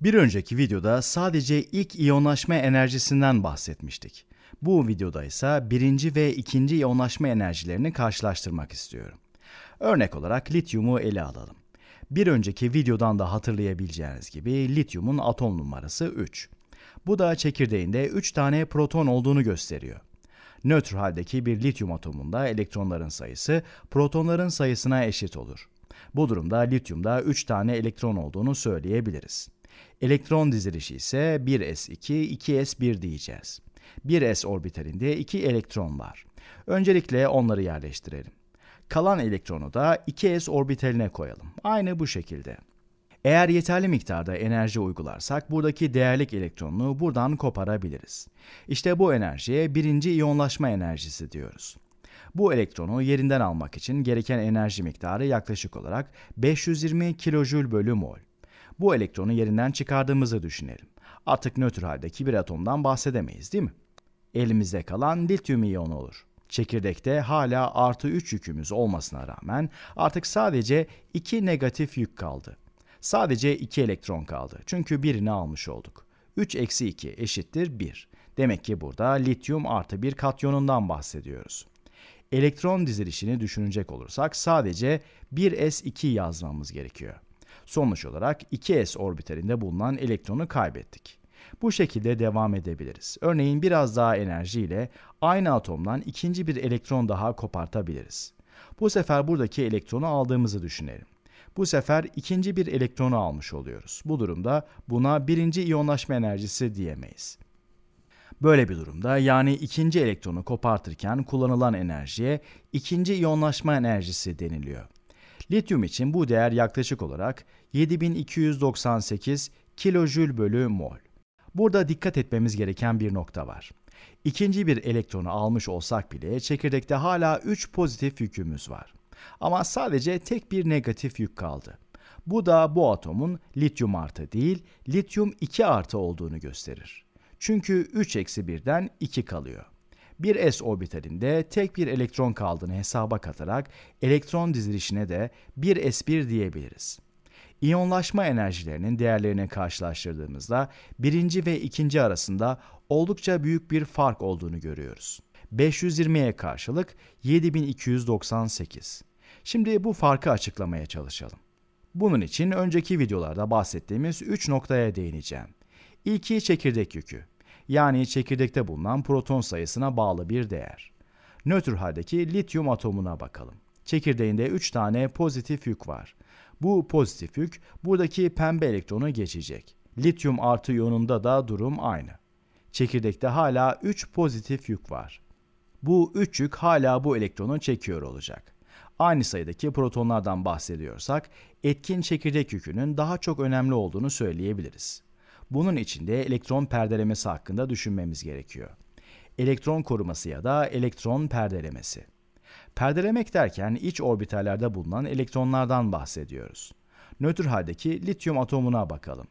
Bir önceki videoda sadece ilk iyonlaşma enerjisinden bahsetmiştik. Bu videoda ise birinci ve ikinci iyonlaşma enerjilerini karşılaştırmak istiyorum. Örnek olarak lityumu ele alalım. Bir önceki videodan da hatırlayabileceğiniz gibi lityumun atom numarası 3. Bu da çekirdeğinde 3 tane proton olduğunu gösteriyor. Nötr haldeki bir lityum atomunda elektronların sayısı protonların sayısına eşit olur. Bu durumda lityumda 3 tane elektron olduğunu söyleyebiliriz. Elektron dizilişi ise 1s2, 2s1 diyeceğiz. 1s orbitalinde 2 elektron var. Öncelikle onları yerleştirelim. Kalan elektronu da 2s orbitaline koyalım. Aynı bu şekilde. Eğer yeterli miktarda enerji uygularsak buradaki değerlik elektronunu buradan koparabiliriz. İşte bu enerjiye birinci iyonlaşma enerjisi diyoruz. Bu elektronu yerinden almak için gereken enerji miktarı yaklaşık olarak 520 kilojül bölü mol bu elektronu yerinden çıkardığımızı düşünelim. Artık nötr haldeki bir atomdan bahsedemeyiz değil mi? Elimizde kalan lityum iyonu olur. Çekirdekte hala artı 3 yükümüz olmasına rağmen artık sadece 2 negatif yük kaldı. Sadece 2 elektron kaldı çünkü birini almış olduk. 3 eksi 2 eşittir 1. Demek ki burada lityum artı 1 katyonundan bahsediyoruz. Elektron dizilişini düşünecek olursak sadece 1s2 yazmamız gerekiyor. Sonuç olarak 2s orbitalinde bulunan elektronu kaybettik. Bu şekilde devam edebiliriz. Örneğin biraz daha enerjiyle aynı atomdan ikinci bir elektron daha kopartabiliriz. Bu sefer buradaki elektronu aldığımızı düşünelim. Bu sefer ikinci bir elektronu almış oluyoruz. Bu durumda buna birinci iyonlaşma enerjisi diyemeyiz. Böyle bir durumda yani ikinci elektronu kopartırken kullanılan enerjiye ikinci iyonlaşma enerjisi deniliyor. Lityum için bu değer yaklaşık olarak 7298 kilojül bölü mol. Burada dikkat etmemiz gereken bir nokta var. İkinci bir elektronu almış olsak bile çekirdekte hala 3 pozitif yükümüz var. Ama sadece tek bir negatif yük kaldı. Bu da bu atomun lityum artı değil, lityum 2 artı olduğunu gösterir. Çünkü 3 eksi 1'den 2 kalıyor. Bir s orbitalinde tek bir elektron kaldığını hesaba katarak elektron dizilişine de bir s1 diyebiliriz. İyonlaşma enerjilerinin değerlerine karşılaştırdığımızda birinci ve ikinci arasında oldukça büyük bir fark olduğunu görüyoruz. 520'ye karşılık 7298. Şimdi bu farkı açıklamaya çalışalım. Bunun için önceki videolarda bahsettiğimiz 3 noktaya değineceğim. İlki çekirdek yükü, yani çekirdekte bulunan proton sayısına bağlı bir değer. Nötr haldeki lityum atomuna bakalım. Çekirdeğinde 3 tane pozitif yük var. Bu pozitif yük buradaki pembe elektronu geçecek. Lityum artı iyonunda da durum aynı. Çekirdekte hala 3 pozitif yük var. Bu 3 yük hala bu elektronu çekiyor olacak. Aynı sayıdaki protonlardan bahsediyorsak etkin çekirdek yükünün daha çok önemli olduğunu söyleyebiliriz. Bunun için de elektron perdelemesi hakkında düşünmemiz gerekiyor. Elektron koruması ya da elektron perdelemesi. Perdelemek derken iç orbitallerde bulunan elektronlardan bahsediyoruz. Nötr haldeki lityum atomuna bakalım.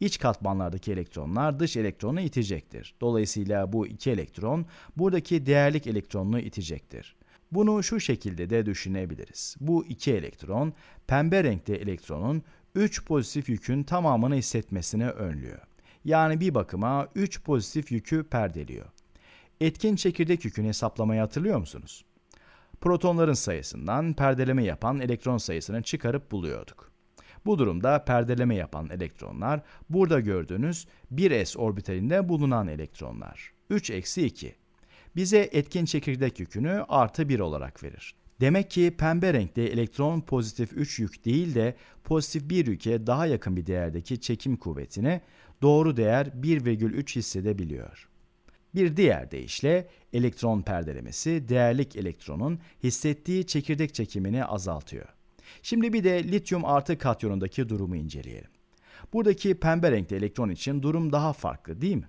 İç katmanlardaki elektronlar dış elektronu itecektir. Dolayısıyla bu iki elektron buradaki değerlik elektronunu itecektir. Bunu şu şekilde de düşünebiliriz. Bu iki elektron pembe renkte elektronun 3 pozitif yükün tamamını hissetmesini önlüyor. Yani bir bakıma 3 pozitif yükü perdeliyor. Etkin çekirdek yükünü hesaplamayı hatırlıyor musunuz? Protonların sayısından perdeleme yapan elektron sayısını çıkarıp buluyorduk. Bu durumda perdeleme yapan elektronlar burada gördüğünüz 1s orbitalinde bulunan elektronlar. 3-2 bize etkin çekirdek yükünü artı 1 olarak verir. Demek ki pembe renkte elektron pozitif 3 yük değil de pozitif 1 yüke daha yakın bir değerdeki çekim kuvvetini doğru değer 1,3 hissedebiliyor. Bir diğer deyişle elektron perdelemesi değerlik elektronun hissettiği çekirdek çekimini azaltıyor. Şimdi bir de lityum artı katyonundaki durumu inceleyelim. Buradaki pembe renkli elektron için durum daha farklı değil mi?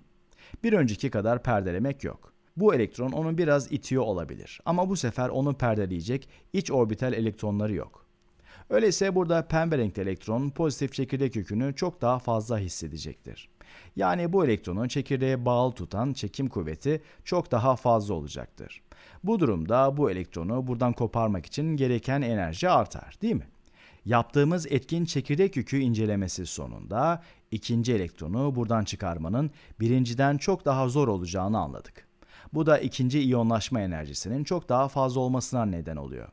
Bir önceki kadar perdelemek yok. Bu elektron onu biraz itiyor olabilir ama bu sefer onu perdeleyecek iç orbital elektronları yok. Öyleyse burada pembe renkli elektron pozitif çekirdek yükünü çok daha fazla hissedecektir. Yani bu elektronun çekirdeğe bağlı tutan çekim kuvveti çok daha fazla olacaktır. Bu durumda bu elektronu buradan koparmak için gereken enerji artar değil mi? Yaptığımız etkin çekirdek yükü incelemesi sonunda ikinci elektronu buradan çıkarmanın birinciden çok daha zor olacağını anladık. Bu da ikinci iyonlaşma enerjisinin çok daha fazla olmasına neden oluyor.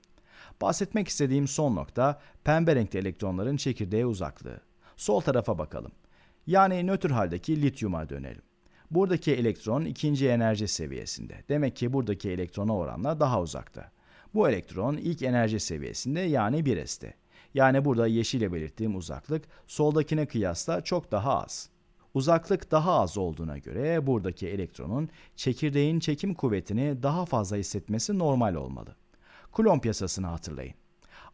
Bahsetmek istediğim son nokta pembe renkli elektronların çekirdeğe uzaklığı. Sol tarafa bakalım. Yani nötr haldeki lityuma dönelim. Buradaki elektron ikinci enerji seviyesinde. Demek ki buradaki elektrona oranla daha uzakta. Bu elektron ilk enerji seviyesinde yani 1s'te. Yani burada yeşile belirttiğim uzaklık soldakine kıyasla çok daha az. Uzaklık daha az olduğuna göre buradaki elektronun çekirdeğin çekim kuvvetini daha fazla hissetmesi normal olmalı. Kulomb yasasını hatırlayın.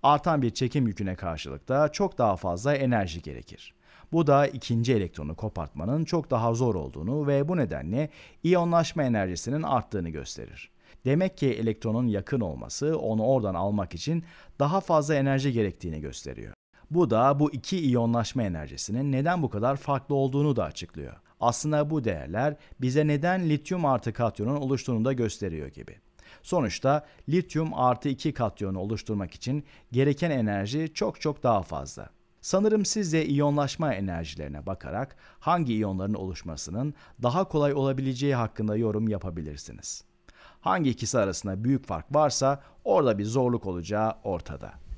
Artan bir çekim yüküne karşılık da çok daha fazla enerji gerekir. Bu da ikinci elektronu kopartmanın çok daha zor olduğunu ve bu nedenle iyonlaşma enerjisinin arttığını gösterir. Demek ki elektronun yakın olması onu oradan almak için daha fazla enerji gerektiğini gösteriyor. Bu da bu iki iyonlaşma enerjisinin neden bu kadar farklı olduğunu da açıklıyor. Aslında bu değerler bize neden lityum artı katyonun oluştuğunu da gösteriyor gibi. Sonuçta lityum artı 2 katyonu oluşturmak için gereken enerji çok çok daha fazla. Sanırım siz de iyonlaşma enerjilerine bakarak hangi iyonların oluşmasının daha kolay olabileceği hakkında yorum yapabilirsiniz. Hangi ikisi arasında büyük fark varsa orada bir zorluk olacağı ortada.